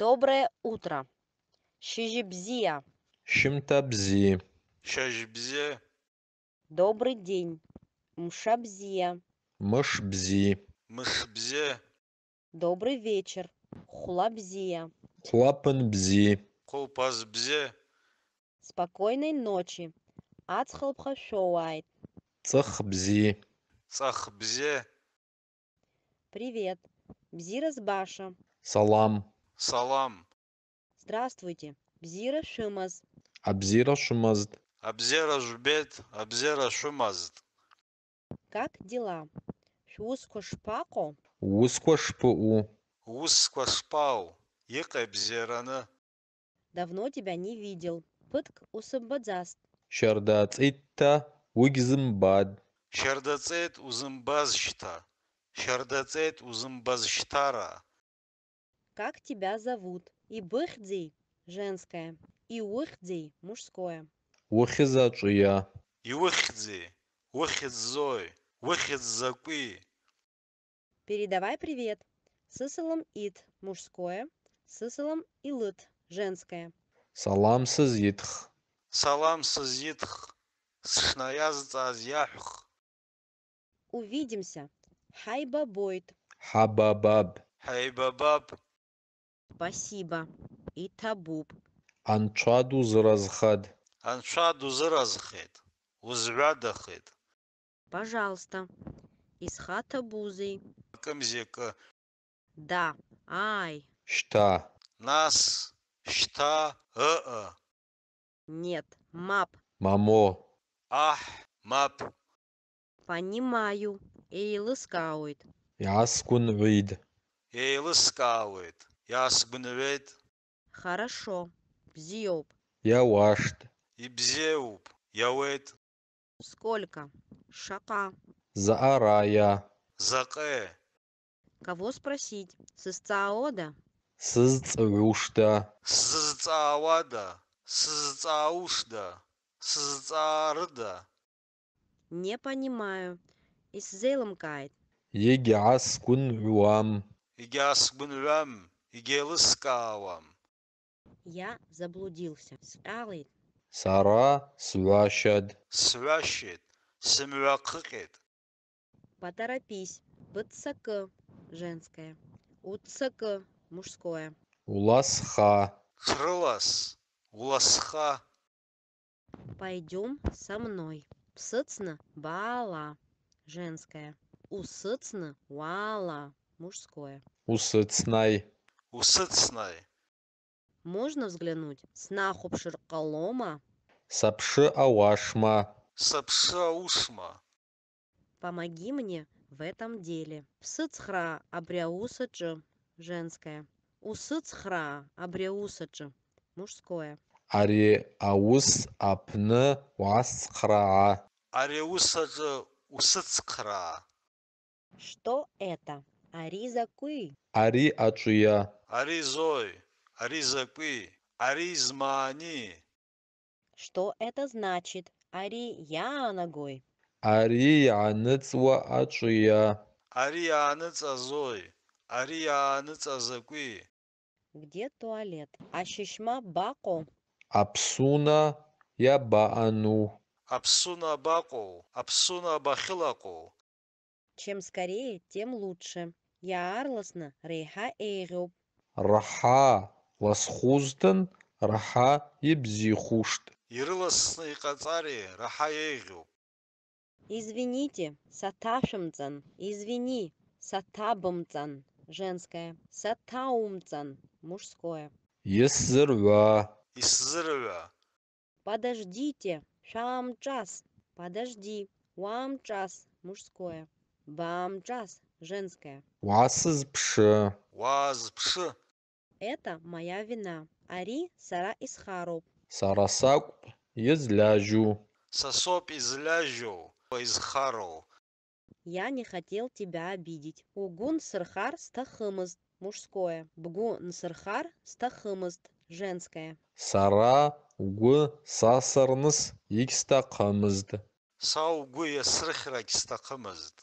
доброе утро шижибзия шимтабзи шажибзе добрый день мшабзия мышбзи мышбзе добрый вечер хулабзия хлапанбзи хулпазбзе спокойной ночи ацхалпхашоуайт цахбзи цахбзе привет бзирас баша салам Салам. Здравствуйте. Бзира Шумаз. Абзира Шумазд. Абзира Жубет. Абзира Шумазд. Как дела? Узко шпако? Узко шпу. Узко шпау. Ека Бзирана. Давно тебя не видел. Пытк усамбадзаст. Шардацитта угзымбад. Шардацит узымбазшта. Шардацит узымбазштара как тебя зовут. Ибыхдей – женское, и урхдей – мужское. Ухизачия. И ухидзи, ухидзой, ухидзакы. Передавай привет. Сысалом ит – мужское, сысалом илыт – женское. Салам сызитх. Салам сызитх. Сшнаязтазьяхх. Увидимся. Хайба Хайбабойт. Хабабаб. Хайбабаб спасибо. И табуб. Анчаду заразхад. Анчаду заразхед. Узвядахед. Пожалуйста. Из хата бузы. Камзека. Да. Ай. Шта. Нас. Шта. Э-э. Нет. Мап. Мамо. Ах. Мап. Понимаю. Эйлыскауит. Яскун вид. Эйлыскауит. Ясгбнвет. Хорошо. Бзиоп. Явашт. Ибзеуп. Явет. Сколько? Шака. Заарая. Заке. Кого спросить? Сысцаода? Сызцаушта. Сызцаавада. Сызцаушда. Сызцаарда. Не понимаю. Исзелмкайт. Егиас кун вюам. Егиас кун вюам. Гелыскалом. Я заблудился. Скалы. Сара свящад. Свящит. Смракыкет. Поторопись. Бцк. Женское. Уцк. Мужское. Уласха. Крылас. Уласха. Пойдем со мной. Псыцна бала. Женское. Усыцна вала. Мужское. Усыцнай. Можно взглянуть? Снахуб Ширкалома. Сапши Ауашма. Сапши Аушма. Помоги мне в этом деле. Псыцхра Абряусаджи. Женское. Усыцхра Абряусаджи. Мужское. Ари Аус Апны Уасхра. Ари Усаджи Усыцхра. Что это? Аризакуй. Ари ачуя. Аризой. Аризакуй. Аризмани. Что это значит? Ари я ногой. Ари яныцва ачуя. Ари яныц азой. Ари яныц азакуй. Где туалет? Ашишма баку. Апсуна я баану. Апсуна баку. Апсуна бахилаку. Чем скорее, тем лучше. Иаарласны реиҳа еиӷьуп. раха ласхәузтын, раҳа ибзихушт. Ирыласны иҟаҵари, раха еиӷьуп. Извините, саҭашәымҵан, извини, саҭабымҵан, женское, Сатаумцан. мужское. Исзырҩа. Исзырҩа. Подождите, шәаамҿас, подожди, уаамҿас, мужское. Баамҿас, женское. Уасызпши. Уазпши. Это моя вина. Ари сара исхаруб. Сарасак изляжу. Сосоп изляжу. Изхару. Я не хотел тебя обидеть. Угун сырхар стахымызд. Мужское. Бгу нсырхар стахымызд. Женское. Сара гу сасарныс икстахымызд. Сау гу ясрыхрак стахымызд.